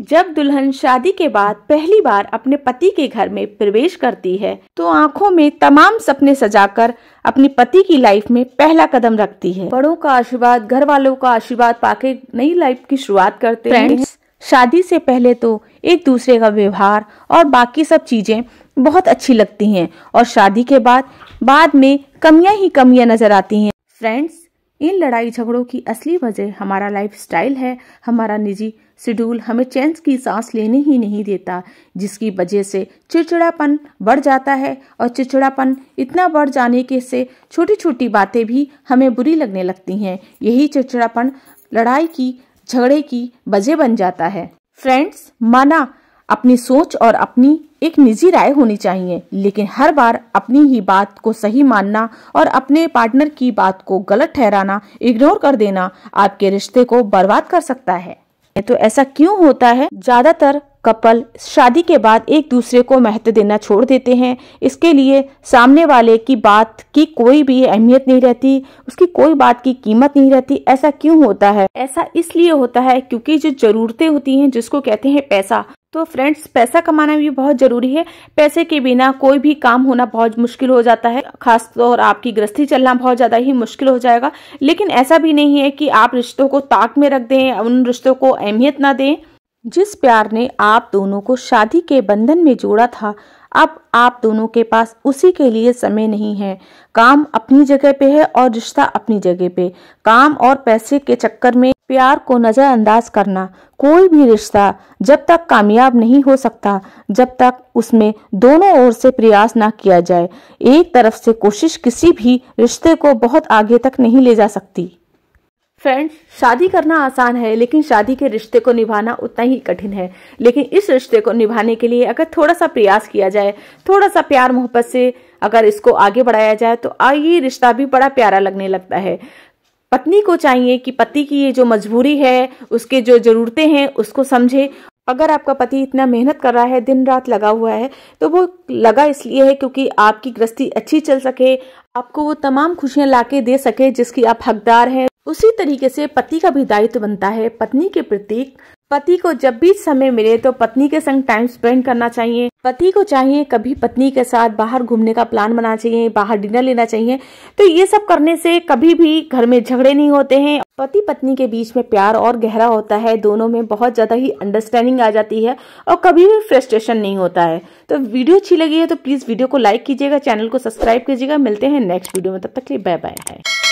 जब दुल्हन शादी के बाद पहली बार अपने पति के घर में प्रवेश करती है तो आंखों में तमाम सपने सजाकर अपने पति की लाइफ में पहला कदम रखती है बड़ों का आशीर्वाद घर वालों का आशीर्वाद पाके नई लाइफ की शुरुआत करते हैं शादी से पहले तो एक दूसरे का व्यवहार और बाकी सब चीजें बहुत अच्छी लगती हैं और शादी के बाद बाद में कमियां ही कमियां नजर आती हैं फ्रेंड्स इन लड़ाई झगड़ों की असली वजह हमारा लाइफ स्टाइल है हमारा निजी शेड्यूल हमें चैन की सांस लेने ही नहीं देता जिसकी वजह से चिड़चिड़ापन बढ़ जाता है और चिड़चिड़ापन इतना बढ़ जाने के से छोटी छोटी बातें भी हमें बुरी लगने लगती हैं यही चिड़चिड़ापन लड़ाई की झगड़े की वजह बन जाता है फ्रेंड्स माना अपनी सोच और अपनी एक निजी राय होनी चाहिए लेकिन हर बार अपनी ही बात को सही मानना और अपने पार्टनर की बात को गलत ठहराना इग्नोर कर देना आपके रिश्ते को बर्बाद कर सकता है तो ऐसा क्यों होता है ज्यादातर कपल शादी के बाद एक दूसरे को महत्व देना छोड़ देते हैं इसके लिए सामने वाले की बात की कोई भी अहमियत नहीं रहती उसकी कोई बात की कीमत नहीं रहती ऐसा क्यों होता है ऐसा इसलिए होता है क्योंकि जो जरूरतें होती हैं जिसको कहते हैं पैसा तो फ्रेंड्स पैसा कमाना भी बहुत जरूरी है पैसे के बिना कोई भी काम होना बहुत मुश्किल हो जाता है खास तौर आपकी गृहस्थी चलना बहुत ज्यादा ही मुश्किल हो जाएगा लेकिन ऐसा भी नहीं है कि आप रिश्तों को ताक में रख दें उन रिश्तों को अहमियत ना दें जिस प्यार ने आप दोनों को शादी के बंधन में जोड़ा था अब आप दोनों के पास उसी के लिए समय नहीं है काम अपनी जगह पे है और रिश्ता अपनी जगह पे काम और पैसे के चक्कर में प्यार को नज़रअंदाज करना कोई भी रिश्ता जब तक कामयाब नहीं हो सकता जब तक उसमें दोनों ओर से प्रयास ना किया जाए एक तरफ से कोशिश किसी भी रिश्ते को बहुत आगे तक नहीं ले जा सकती फ्रेंड्स शादी करना आसान है लेकिन शादी के रिश्ते को निभाना उतना ही कठिन है लेकिन इस रिश्ते को निभाने के लिए अगर थोड़ा सा प्रयास किया जाए थोड़ा सा प्यार मोहब्बत से अगर इसको आगे बढ़ाया जाए तो ये रिश्ता भी बड़ा प्यारा लगने लगता है पत्नी को चाहिए कि पति की ये जो मजबूरी है उसके जो जरूरतें हैं उसको समझे अगर आपका पति इतना मेहनत कर रहा है दिन रात लगा हुआ है तो वो लगा इसलिए है क्योंकि आपकी गृहस्थी अच्छी चल सके आपको वो तमाम खुशियां लाके दे सके जिसकी आप हकदार हैं उसी तरीके से पति का भी दायित्व बनता है पत्नी के प्रति पति को जब भी समय मिले तो पत्नी के संग टाइम स्पेंड करना चाहिए पति को चाहिए कभी पत्नी के साथ बाहर घूमने का प्लान बनाना चाहिए बाहर डिनर लेना चाहिए तो ये सब करने से कभी भी घर में झगड़े नहीं होते हैं पति पत्नी के बीच में प्यार और गहरा होता है दोनों में बहुत ज्यादा ही अंडरस्टैंडिंग आ जाती है और कभी भी फ्रस्ट्रेशन नहीं होता है तो वीडियो अच्छी लगी है तो प्लीज वीडियो को लाइक कीजिएगा चैनल को सब्सक्राइब कीजिएगा मिलते हैं नेक्स्ट वीडियो में तब तक के बाय बाय